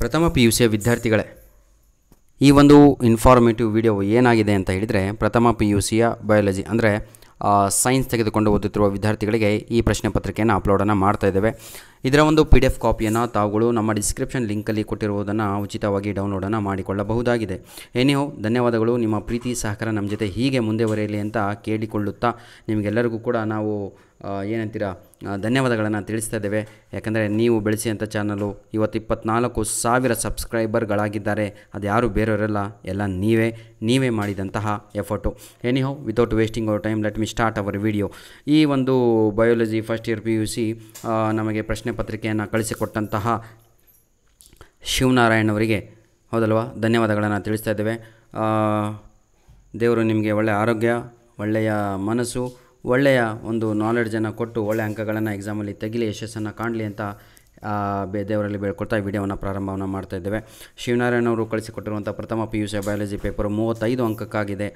ಪ್ರಥಮ P U ಸಿಯ ವಿದ್ಯಾರ್ಥಿಗಳೇ ಈ ಒಂದು ಇನ್ಫಾರ್ಮೇಟಿವ್ ವಿಡಿಯೋ ಏನಾಗಿದೆ ಅಂತ ಹೇಳಿದರೆ ಪ್ರಥಮ ಪಿ ಯು ಸಿಯ ಬಯಾಲಜಿ ಅಂದರೆ ಸೈನ್ಸ್ ತೆಗೆದುಕೊಂಡು ಓದುತ್ತಿರುವ ವಿದ್ಯಾರ್ಥಿಗಳಿಗೆ ಈ ಪ್ರಶ್ನೆ ಪತ್ರಿಕೆಯನ್ನು ಅಪ್ಲೋಡನ್ನು ಮಾಡ್ತಾ ಇದ್ದೇವೆ ಇದರ ಒಂದು ಪಿ ಡಿ ಎಫ್ ಕಾಪಿಯನ್ನು ತಾವುಗಳು ನಮ್ಮ ಡಿಸ್ಕ್ರಿಪ್ಷನ್ ಲಿಂಕಲ್ಲಿ ಕೊಟ್ಟಿರುವುದನ್ನು ಉಚಿತವಾಗಿ ಡೌನ್ಲೋಡನ್ನು ಮಾಡಿಕೊಳ್ಳಬಹುದಾಗಿದೆ ಏನೇ ಧನ್ಯವಾದಗಳು ನಿಮ್ಮ ಪ್ರೀತಿ ಸಹಕಾರ ನಮ್ಮ ಜೊತೆ ಹೀಗೆ ಮುಂದೆ ಬರೆಯಲಿ ಅಂತ ಕೇಳಿಕೊಳ್ಳುತ್ತಾ ನಿಮಗೆಲ್ಲರಿಗೂ ಕೂಡ ನಾವು ಏನಂತೀರ ಧನ್ಯವಾದಗಳನ್ನು ತಿಳಿಸ್ತಾ ಇದ್ದೇವೆ ಯಾಕಂದರೆ ನೀವು ಬೆಳೆಸಿದಂಥ ಚಾನಲು ಇವತ್ತು ಇಪ್ಪತ್ನಾಲ್ಕು ಸಾವಿರ ಸಬ್ಸ್ಕ್ರೈಬರ್ಗಳಾಗಿದ್ದಾರೆ ಅದು ಯಾರು ಬೇರೆಯವರೆಲ್ಲ ಎಲ್ಲ ನೀವೇ ನೀವೇ ಮಾಡಿದಂತಹ effort anyhow without wasting our time let me start our video ಈ ಒಂದು biology first year P U C ನಮಗೆ ಪ್ರಶ್ನೆ ಪತ್ರಿಕೆಯನ್ನು ಕಳಿಸಿಕೊಟ್ಟಂತಹ ಶಿವನಾರಾಯಣ್ ಅವರಿಗೆ ಹೌದಲ್ವಾ ಧನ್ಯವಾದಗಳನ್ನು ತಿಳಿಸ್ತಾ ಇದ್ದೇವೆ ದೇವರು ನಿಮಗೆ ಒಳ್ಳೆಯ ಆರೋಗ್ಯ ಒಳ್ಳೆಯ ಮನಸ್ಸು ಒಳ್ಳೆಯ ಒಂದು ನಾಲೆಡ್ಜನ್ನು ಕೊಟ್ಟು ಒಳ್ಳೆಯ ಅಂಕಗಳನ್ನು ಎಕ್ಸಾಮಲ್ಲಿ ತೆಗಿಲಿ ಯಶಸ್ಸನ್ನು ಕಾಣಲಿ ಅಂತ ಬೇ ದೇವರಲ್ಲಿ ಬೇಳ್ಕೊಡ್ತಾ ಈ ವಿಡಿಯೋವನ್ನು ಪ್ರಾರಂಭವನ್ನು ಮಾಡ್ತಾ ಇದ್ದೇವೆ ಶಿವನಾರಾಯಣ ಅವರು ಕಳಿಸಿಕೊಟ್ಟಿರುವಂಥ ಪ್ರಥಮ P U C biology paper ಮೂವತ್ತೈದು ಅಂಕಕ್ಕಾಗಿದೆ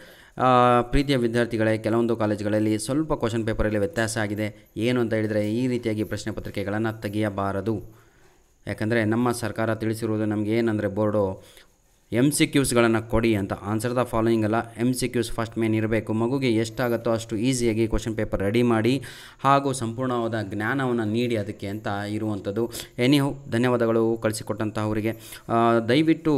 ಪ್ರೀತಿಯ ವಿದ್ಯಾರ್ಥಿಗಳೇ ಕೆಲವೊಂದು ಕಾಲೇಜುಗಳಲ್ಲಿ ಸ್ವಲ್ಪ ಕ್ವಶನ್ ಪೇಪರಲ್ಲಿ ವ್ಯತ್ಯಾಸ ಆಗಿದೆ ಏನು ಅಂತ ಹೇಳಿದರೆ ಈ ರೀತಿಯಾಗಿ ಪ್ರಶ್ನೆ ಪತ್ರಿಕೆಗಳನ್ನು ತೆಗೆಯಬಾರದು ಯಾಕಂದರೆ ನಮ್ಮ ಸರ್ಕಾರ ತಿಳಿಸಿರುವುದು ನಮಗೇನೆಂದರೆ ಬೋರ್ಡು ಎಮ್ ಸಿ ಕ್ಯೂಸ್ಗಳನ್ನು ಕೊಡಿ ಅಂತ ಆನ್ಸರ್ ದ ಫಾಲೋಯಿಂಗ್ ಅಲ್ಲ M C Qs first main ಇರಬೇಕು ಮಗುಗೆ ಎಷ್ಟಾಗುತ್ತೋ ಅಷ್ಟು ಈಸಿಯಾಗಿ ಕ್ವಶನ್ ಪೇಪರ್ ರೆಡಿ ಮಾಡಿ ಹಾಗೂ ಸಂಪೂರ್ಣವಾದ ಜ್ಞಾನವನ್ನು ನೀಡಿ ಅದಕ್ಕೆ ಅಂತ ಇರುವಂಥದ್ದು ಎನಿಹೋ ಧನ್ಯವಾದಗಳು ಅವರಿಗೆ ದಯವಿಟ್ಟು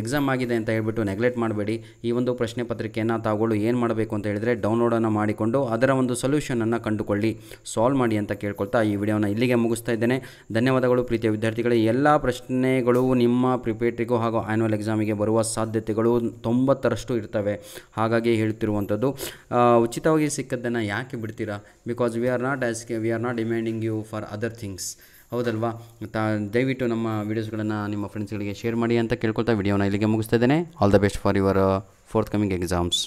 ಎಕ್ಸಾಮ್ ಆಗಿದೆ ಅಂತ ಹೇಳಿಬಿಟ್ಟು ನೆಗ್ಲೆಕ್ಟ್ ಮಾಡಬೇಡಿ ಈ ಒಂದು ಪ್ರಶ್ನೆ ಪತ್ರಿಕೆಯನ್ನು ತಗೊಳ್ಳು ಏನು ಮಾಡಬೇಕು ಅಂತ ಹೇಳಿದರೆ ಡೌನ್ಲೋಡನ್ನು ಮಾಡಿಕೊಂಡು ಅದರ ಒಂದು ಸೊಲ್ಯೂಷನನ್ನು ಕಂಡುಕೊಳ್ಳಿ ಸಾಲ್ವ್ ಮಾಡಿ ಅಂತ ಕೇಳ್ಕೊಳ್ತಾ ಈ ವಿಡಿಯೋನ ಇಲ್ಲಿಗೆ ಮುಗಿಸ್ತಾ ಇದ್ದೇನೆ ಧನ್ಯವಾದಗಳು ಪ್ರೀತಿಯ ವಿದ್ಯಾರ್ಥಿಗಳೇ ಎಲ್ಲ ಪ್ರಶ್ನೆಗಳು ನಿಮ್ಮ ಪ್ರಿಪೇಟ್ರಿಗೂ ಹಾಗೂ ಆ್ಯನ್ಯುವಲ್ ಎಕ್ಸಾಮಿಗೆ ಬರುವ ಸಾಧ್ಯತೆಗಳು ತೊಂಬತ್ತರಷ್ಟು ಇರ್ತವೆ ಹಾಗಾಗಿ ಹೇಳ್ತಿರುವಂಥದ್ದು ಉಚಿತವಾಗಿ ಸಿಕ್ಕದ್ದನ್ನು ಯಾಕೆ ಬಿಡ್ತೀರಾ because we are not as we are not demanding you for other things ಹೌದಲ್ವಾ ತಾ ದಯವಿಟ್ಟು ನಮ್ಮ ವೀಡಿಯೋಸ್ಗಳನ್ನು ನಿಮ್ಮ ಫ್ರೆಂಡ್ಸ್ಗಳಿಗೆ ಶೇರ್ ಮಾಡಿ ಅಂತ ಕೇಳ್ಕೊಳ್ತಾ ವಿಡಿಯೋನ ಇಲ್ಲಿಗೆ ಮುಗಿಸ್ತಾ ಇದ್ದೇನೆ all the best for your forthcoming exams